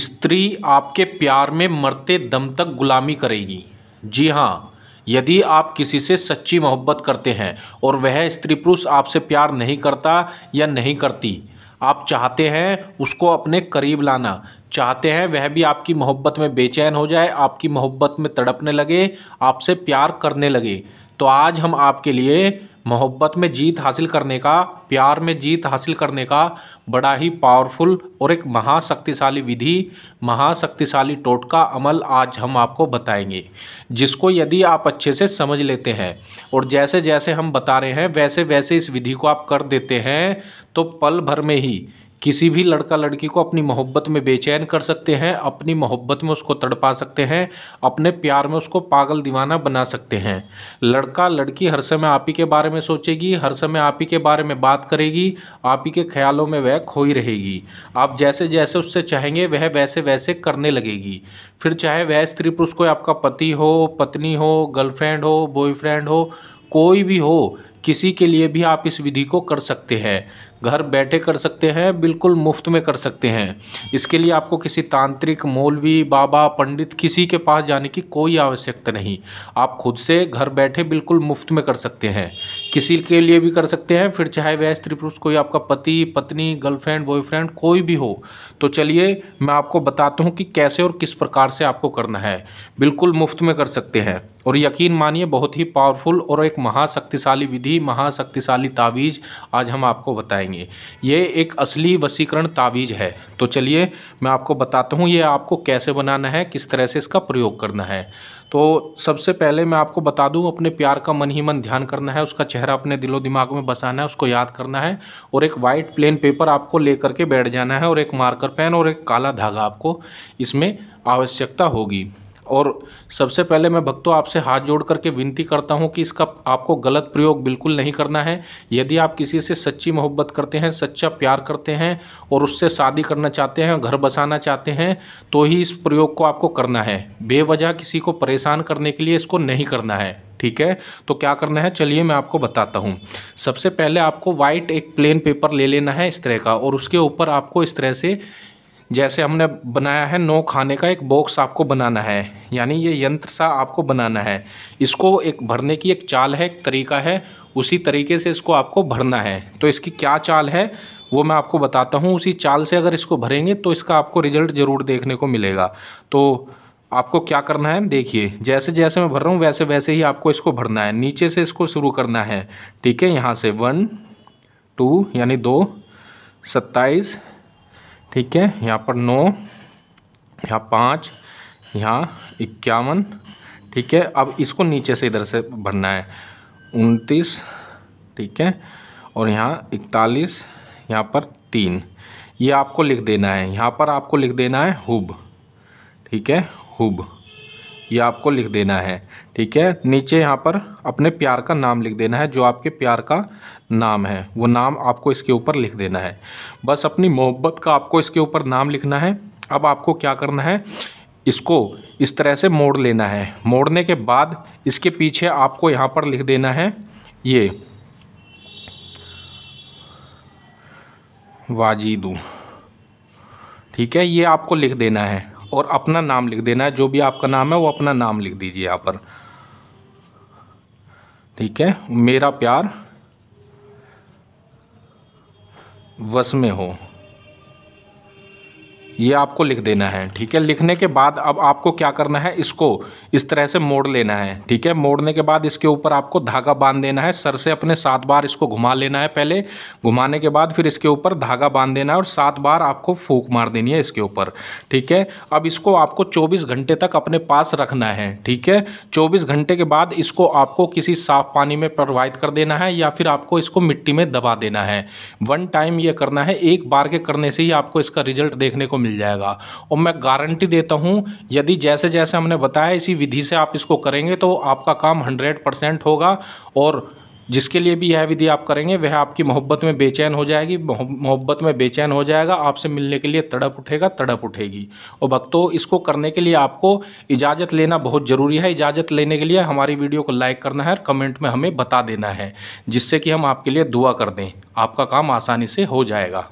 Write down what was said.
स्त्री आपके प्यार में मरते दम तक गुलामी करेगी जी हाँ यदि आप किसी से सच्ची मोहब्बत करते हैं और वह स्त्री पुरुष आपसे प्यार नहीं करता या नहीं करती आप चाहते हैं उसको अपने करीब लाना चाहते हैं वह भी आपकी मोहब्बत में बेचैन हो जाए आपकी मोहब्बत में तड़पने लगे आपसे प्यार करने लगे तो आज हम आपके लिए मोहब्बत में जीत हासिल करने का प्यार में जीत हासिल करने का बड़ा ही पावरफुल और एक महाशक्तिशाली विधि महाशक्तिशाली टोटका अमल आज हम आपको बताएंगे जिसको यदि आप अच्छे से समझ लेते हैं और जैसे जैसे हम बता रहे हैं वैसे वैसे इस विधि को आप कर देते हैं तो पल भर में ही किसी भी लड़का लड़की को अपनी मोहब्बत में बेचैन कर सकते हैं अपनी मोहब्बत में उसको तड़पा सकते हैं अपने प्यार में उसको पागल दीवाना बना सकते हैं लड़का लड़की हर समय आप ही के बारे में सोचेगी हर समय आप ही के बारे में बात करेगी आप ही के ख्यालों में वह खोई रहेगी आप जैसे जैसे उससे चाहेंगे वह वैसे वैसे करने लगेगी फिर चाहे वह स्त्री पुरुष कोई आपका पति हो पत्नी हो गर्लफ्रेंड हो बॉयफ्रेंड हो कोई भी हो किसी के लिए भी आप इस विधि को कर सकते हैं घर बैठे कर सकते हैं बिल्कुल मुफ्त में कर सकते हैं इसके लिए आपको किसी तांत्रिक मौलवी बाबा पंडित किसी के पास जाने की कोई आवश्यकता नहीं आप खुद से घर बैठे बिल्कुल मुफ्त में कर सकते हैं किसी के लिए भी कर सकते हैं फिर चाहे वह स्त्री पुरुष कोई आपका पति पत्नी गर्लफ्रेंड बॉयफ्रेंड कोई भी हो तो चलिए मैं आपको बताता हूँ कि कैसे और किस प्रकार से आपको करना है बिल्कुल मुफ्त में कर सकते हैं और यकीन मानिए बहुत ही पावरफुल और एक महाशक्तिशाली विधि महाशक्तिशाली तावीज़ आज हम आपको बताएंगे ये एक असली वसीकरण तावीज़ है तो चलिए मैं आपको बताता हूँ ये आपको कैसे बनाना है किस तरह से इसका प्रयोग करना है तो सबसे पहले मैं आपको बता दूँ अपने प्यार का मन ही मन ध्यान करना है उसका चेहरा अपने दिलो दिमाग में बसाना है उसको याद करना है और एक वाइट प्लेन पेपर आपको ले करके बैठ जाना है और एक मार्कर पेन और एक काला धागा आपको इसमें आवश्यकता होगी और सबसे पहले मैं भक्तों आपसे हाथ जोड़ करके विनती करता हूँ कि इसका आपको गलत प्रयोग बिल्कुल नहीं करना है यदि आप किसी से सच्ची मोहब्बत करते हैं सच्चा प्यार करते हैं और उससे शादी करना चाहते हैं घर बसाना चाहते हैं तो ही इस प्रयोग को आपको करना है बेवजह किसी को परेशान करने के लिए इसको नहीं करना है ठीक है तो क्या करना है चलिए मैं आपको बताता हूँ सबसे पहले आपको वाइट एक प्लेन पेपर ले लेना है इस तरह का और उसके ऊपर आपको इस तरह से जैसे हमने बनाया है नौ खाने का एक बॉक्स आपको बनाना है यानी ये यंत्र सा आपको बनाना है इसको एक भरने की एक चाल है एक तरीका है उसी तरीके से इसको आपको भरना है तो इसकी क्या चाल है वो मैं आपको बताता हूँ उसी चाल से अगर इसको भरेंगे तो इसका आपको रिजल्ट ज़रूर देखने को मिलेगा तो आपको क्या करना है देखिए जैसे जैसे मैं भर रहा हूँ वैसे वैसे ही आपको इसको भरना है नीचे से इसको शुरू करना है ठीक है यहाँ से वन टू यानी दो सत्ताईस ठीक है यहाँ पर नौ यहाँ पाँच यहाँ इक्यावन ठीक है अब इसको नीचे से इधर से भरना है उनतीस ठीक है और यहाँ इकतालीस यहाँ पर तीन ये आपको लिख देना है यहाँ पर आपको लिख देना है हुब ठीक है हुब ये आपको लिख देना है ठीक है नीचे यहाँ पर अपने प्यार का नाम लिख देना है जो आपके प्यार का नाम है वो नाम आपको इसके ऊपर लिख देना है बस अपनी मोहब्बत का आपको इसके ऊपर नाम लिखना है अब आपको क्या करना है इसको इस तरह से मोड़ लेना है मोड़ने के बाद इसके पीछे आपको यहाँ पर लिख देना है ये वाजिदू ठीक है ये आपको लिख देना है और अपना नाम लिख देना है जो भी आपका नाम है वो अपना नाम लिख दीजिए यहाँ पर ठीक है मेरा प्यार वस में हो ये आपको लिख देना है ठीक है लिखने के बाद अब आपको क्या करना है इसको इस तरह से मोड़ लेना है ठीक है मोड़ने के बाद इसके ऊपर आपको धागा बांध देना है सर से अपने सात बार इसको घुमा लेना है पहले घुमाने के बाद फिर इसके ऊपर धागा बांध देना है और सात बार आपको फूक मार देनी है इसके ऊपर ठीक है अब इसको आपको चौबीस घंटे तक अपने पास रखना है ठीक है चौबीस घंटे के बाद इसको आपको किसी साफ पानी में प्रोवाइड कर देना है या फिर आपको इसको मिट्टी में दबा देना है वन टाइम ये करना है एक बार के करने से ही आपको इसका रिजल्ट देखने को मिल जाएगा और मैं गारंटी देता हूँ यदि जैसे जैसे हमने बताया इसी विधि से आप इसको करेंगे तो आपका काम हंड्रेड परसेंट होगा और जिसके लिए भी यह विधि आप करेंगे वह आपकी मोहब्बत में बेचैन हो जाएगी मोहब्बत में बेचैन हो जाएगा आपसे मिलने के लिए तड़प उठेगा तड़प उठेगी और भक्तों इसको करने के लिए आपको इजाज़त लेना बहुत ज़रूरी है इजाज़त लेने के लिए हमारी वीडियो को लाइक करना है और कमेंट में हमें बता देना है जिससे कि हम आपके लिए दुआ कर दें आपका काम आसानी से हो जाएगा